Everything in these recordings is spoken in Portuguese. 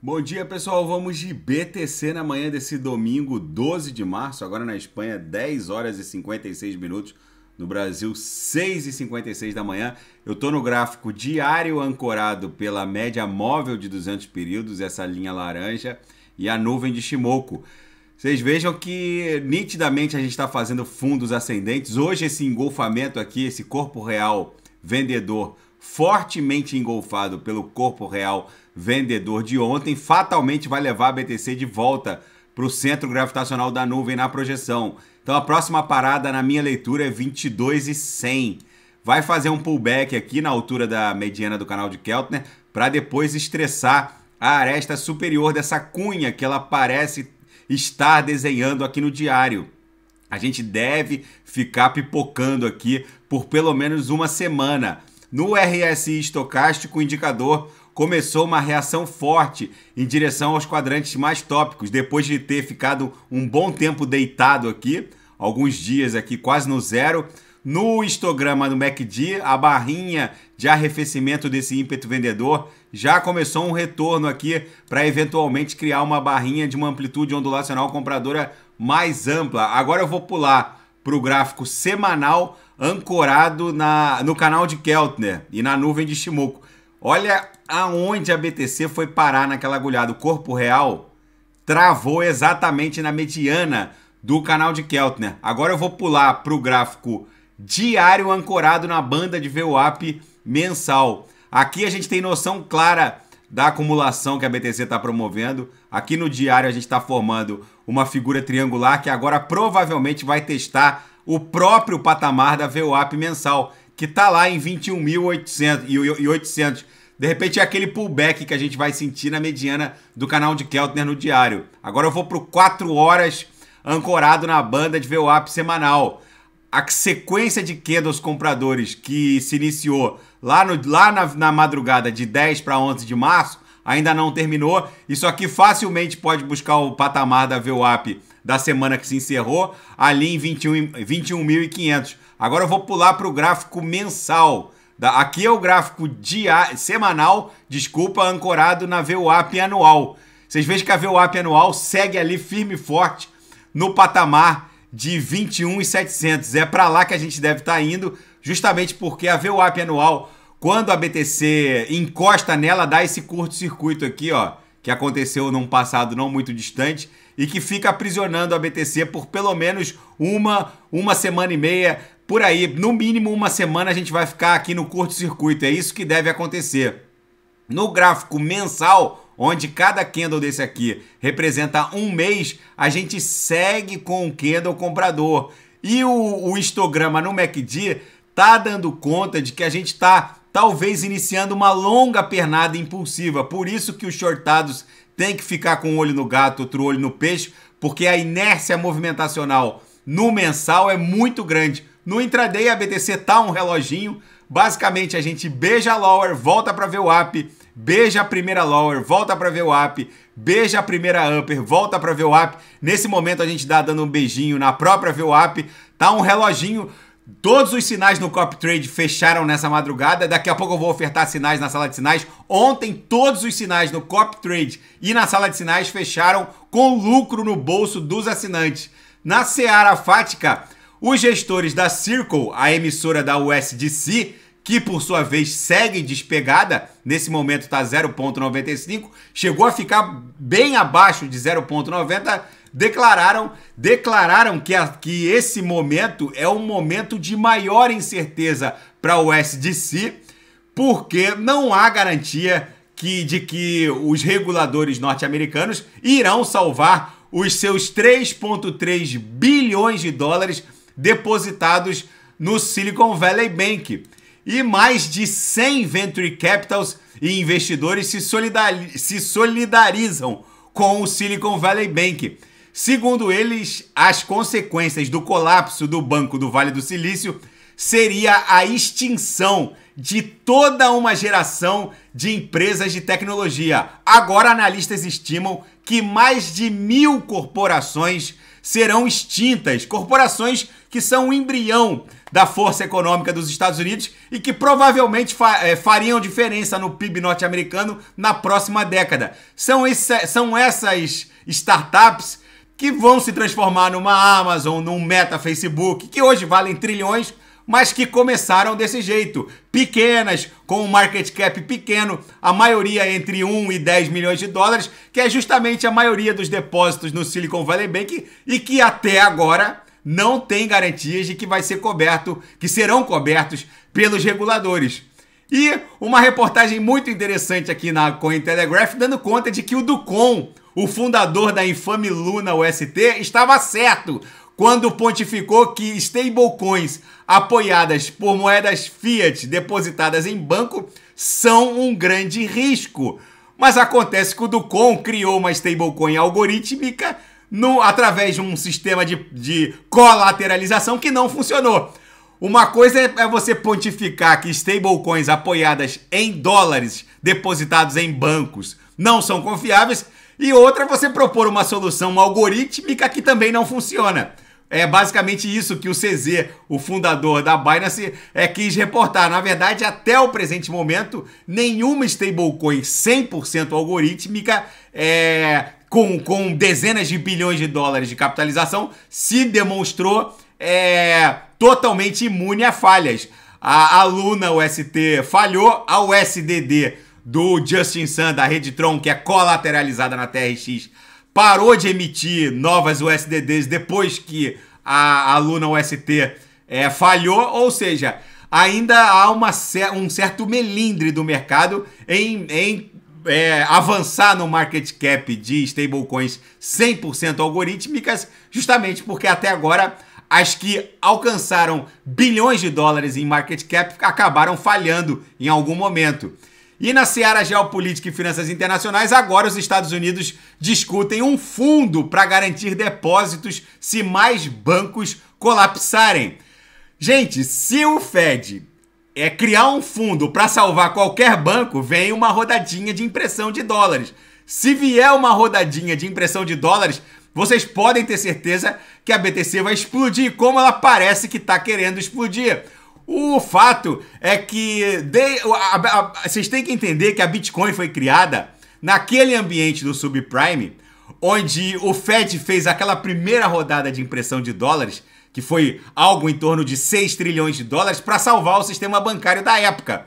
Bom dia, pessoal. Vamos de BTC na manhã desse domingo, 12 de março, agora na Espanha, 10 horas e 56 minutos. No Brasil, 6 e 56 da manhã. Eu estou no gráfico diário ancorado pela média móvel de 200 períodos, essa linha laranja, e a nuvem de Shimoku. Vocês vejam que nitidamente a gente está fazendo fundos ascendentes. Hoje esse engolfamento aqui, esse corpo real vendedor fortemente engolfado pelo corpo real vendedor de ontem, fatalmente vai levar a BTC de volta para o centro gravitacional da nuvem na projeção. Então a próxima parada na minha leitura é 22 e 100. Vai fazer um pullback aqui na altura da mediana do canal de Keltner para depois estressar a aresta superior dessa cunha que ela parece estar desenhando aqui no diário. A gente deve ficar pipocando aqui por pelo menos uma semana no RSI estocástico, o indicador começou uma reação forte em direção aos quadrantes mais tópicos, depois de ter ficado um bom tempo deitado aqui, alguns dias aqui quase no zero. No histograma do MACD, a barrinha de arrefecimento desse ímpeto vendedor já começou um retorno aqui para eventualmente criar uma barrinha de uma amplitude ondulacional compradora mais ampla. Agora eu vou pular para o gráfico semanal ancorado na, no canal de Keltner e na nuvem de Shimoku. Olha aonde a BTC foi parar naquela agulhada. O corpo real travou exatamente na mediana do canal de Keltner. Agora eu vou pular para o gráfico diário ancorado na banda de VWAP mensal. Aqui a gente tem noção clara da acumulação que a BTC está promovendo. Aqui no diário a gente está formando uma figura triangular que agora provavelmente vai testar o próprio patamar da VWAP mensal, que está lá em 21.800. De repente é aquele pullback que a gente vai sentir na mediana do canal de Keltner no diário. Agora eu vou para 4 horas ancorado na banda de VWAP semanal. A sequência de queda compradores que se iniciou lá, no, lá na, na madrugada de 10 para 11 de março, ainda não terminou. Isso aqui facilmente pode buscar o patamar da VWAP da semana que se encerrou, ali em 21.500. 21 Agora eu vou pular para o gráfico mensal. Da, aqui é o gráfico dia, semanal, desculpa, ancorado na VWAP anual. Vocês veem que a VWAP anual segue ali firme e forte no patamar de 21.700. É para lá que a gente deve estar tá indo justamente porque a VWAP anual, quando a BTC encosta nela, dá esse curto-circuito aqui, ó, que aconteceu num passado não muito distante e que fica aprisionando a BTC por pelo menos uma, uma semana e meia, por aí, no mínimo uma semana a gente vai ficar aqui no curto-circuito, é isso que deve acontecer. No gráfico mensal, onde cada candle desse aqui representa um mês, a gente segue com o candle comprador. E o, o histograma no MACD tá dando conta de que a gente está talvez iniciando uma longa pernada impulsiva. Por isso que os shortados têm que ficar com um olho no gato, outro olho no peixe, porque a inércia movimentacional no mensal é muito grande. No intraday a BTC tá um reloginho, basicamente a gente beija a lower, volta para ver o up, beija a primeira lower, volta para ver o up, beija a primeira upper, volta para ver o up. Nesse momento a gente dá tá dando um beijinho na própria VWAP, tá um reloginho Todos os sinais no Cop Trade fecharam nessa madrugada. Daqui a pouco eu vou ofertar sinais na sala de sinais. Ontem, todos os sinais no Cop Trade e na sala de sinais fecharam com lucro no bolso dos assinantes. Na Seara Fática, os gestores da Circle, a emissora da USDC, que por sua vez segue despegada, nesse momento está 0,95, chegou a ficar bem abaixo de 0,90, declararam declararam que, a, que esse momento é um momento de maior incerteza para o SDC, porque não há garantia que, de que os reguladores norte-americanos irão salvar os seus 3,3 bilhões de dólares depositados no Silicon Valley Bank e mais de 100 venture capitals e investidores se, solidari se solidarizam com o Silicon Valley Bank. Segundo eles, as consequências do colapso do Banco do Vale do Silício seria a extinção de toda uma geração de empresas de tecnologia. Agora, analistas estimam que mais de mil corporações serão extintas, corporações que são o embrião da força econômica dos Estados Unidos e que provavelmente fa é, fariam diferença no PIB norte-americano na próxima década. São, esse, são essas startups que vão se transformar numa Amazon, num Meta Facebook, que hoje valem trilhões, mas que começaram desse jeito, pequenas, com um market cap pequeno, a maioria entre 1 e 10 milhões de dólares, que é justamente a maioria dos depósitos no Silicon Valley Bank e que até agora não tem garantias de que vai ser coberto, que serão cobertos pelos reguladores. E uma reportagem muito interessante aqui na Cointelegraph dando conta de que o Ducon, o fundador da infame Luna UST, estava certo quando pontificou que stablecoins apoiadas por moedas fiat depositadas em banco são um grande risco. Mas acontece que o Ducon criou uma stablecoin algorítmica no, através de um sistema de, de colateralização que não funcionou. Uma coisa é, é você pontificar que stablecoins apoiadas em dólares depositados em bancos não são confiáveis, e outra é você propor uma solução algorítmica que também não funciona. É basicamente isso que o CZ, o fundador da Binance, é, quis reportar. Na verdade, até o presente momento, nenhuma stablecoin 100% algorítmica é, com, com dezenas de bilhões de dólares de capitalização, se demonstrou é, totalmente imune a falhas. A, a Luna UST falhou, a USDD do Justin Sun, da rede Tron, que é colateralizada na TRX, parou de emitir novas USDDs depois que a, a Luna UST é, falhou, ou seja, ainda há uma, um certo melindre do mercado em, em é, avançar no market cap de stablecoins 100% algorítmicas, justamente porque até agora as que alcançaram bilhões de dólares em market cap acabaram falhando em algum momento. E na seara geopolítica e finanças internacionais, agora os Estados Unidos discutem um fundo para garantir depósitos se mais bancos colapsarem. Gente, se o Fed é, criar um fundo para salvar qualquer banco, vem uma rodadinha de impressão de dólares. Se vier uma rodadinha de impressão de dólares, vocês podem ter certeza que a BTC vai explodir, como ela parece que está querendo explodir. O fato é que de, a, a, a, vocês têm que entender que a Bitcoin foi criada naquele ambiente do subprime, onde o Fed fez aquela primeira rodada de impressão de dólares que foi algo em torno de 6 trilhões de dólares, para salvar o sistema bancário da época.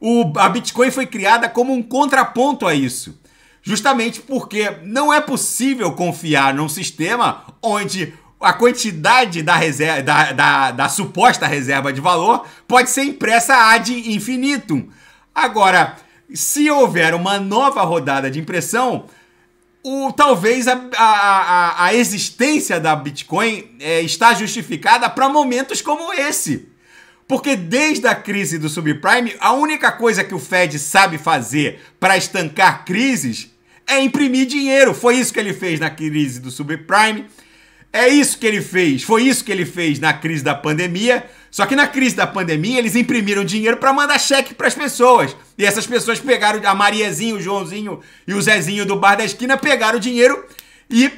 O, a Bitcoin foi criada como um contraponto a isso. Justamente porque não é possível confiar num sistema onde a quantidade da, reserva, da, da, da suposta reserva de valor pode ser impressa ad infinitum. Agora, se houver uma nova rodada de impressão, o, talvez a, a, a, existência da Bitcoin é, está justificada para momentos como esse. Porque desde a crise do subprime, a única coisa que o Fed sabe fazer para estancar crises é imprimir dinheiro. Foi isso que ele fez na crise do subprime. É isso que ele fez. Foi isso que ele fez na crise da pandemia. Só que na crise da pandemia, eles imprimiram dinheiro para mandar cheque para as pessoas. E essas pessoas pegaram a Mariazinha, o Joãozinho e o Zezinho do bar da esquina, pegaram o dinheiro e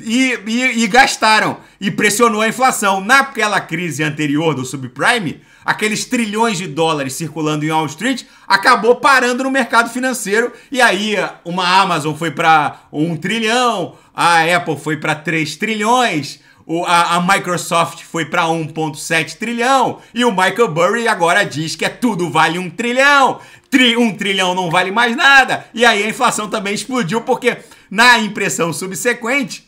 e, e, e, gastaram e pressionou a inflação. Naquela crise anterior do subprime, aqueles trilhões de dólares circulando em Wall Street acabou parando no mercado financeiro e aí uma Amazon foi para um trilhão, a Apple foi para 3 trilhões, a, a Microsoft foi para 1,7 trilhão e o Michael Burry agora diz que é tudo vale um trilhão, tri, um trilhão não vale mais nada e aí a inflação também explodiu porque na impressão subsequente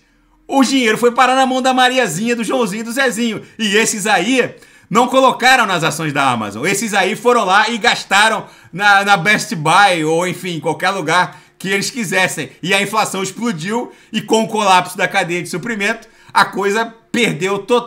o dinheiro foi parar na mão da Mariazinha, do Joãozinho e do Zezinho. E esses aí não colocaram nas ações da Amazon. Esses aí foram lá e gastaram na, na Best Buy ou enfim, qualquer lugar que eles quisessem. E a inflação explodiu e com o colapso da cadeia de suprimento, a coisa perdeu to...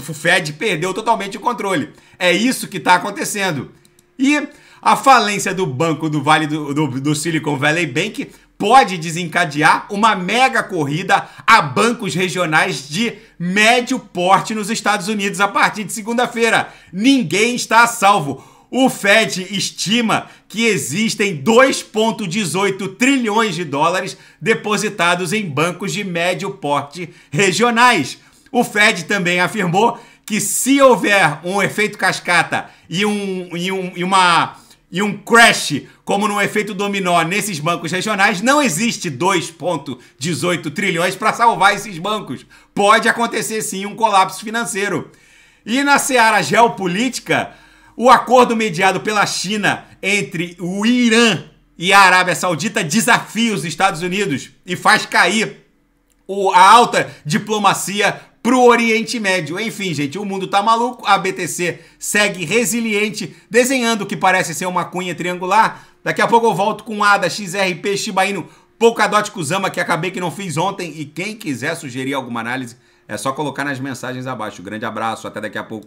o Fed perdeu totalmente o controle. É isso que está acontecendo. E a falência do banco do Vale do, do, do Silicon Valley Bank pode desencadear uma mega corrida a bancos regionais de médio porte nos Estados Unidos a partir de segunda-feira. Ninguém está a salvo. O Fed estima que existem 2,18 trilhões de dólares depositados em bancos de médio porte regionais. O Fed também afirmou que se houver um efeito cascata e, um, e, um, e uma e um crash, como no efeito dominó nesses bancos regionais, não existe 2,18 trilhões para salvar esses bancos. Pode acontecer sim um colapso financeiro. E na seara geopolítica, o acordo mediado pela China entre o Irã e a Arábia Saudita desafia os Estados Unidos e faz cair a alta diplomacia para o Oriente Médio. Enfim, gente, o mundo tá maluco, a BTC segue resiliente, desenhando o que parece ser uma cunha triangular. Daqui a pouco eu volto com ADA, XRP, Shiba Inu, Polkadot Kuzama, que acabei que não fiz ontem. E quem quiser sugerir alguma análise, é só colocar nas mensagens abaixo. Grande abraço, até daqui a pouco.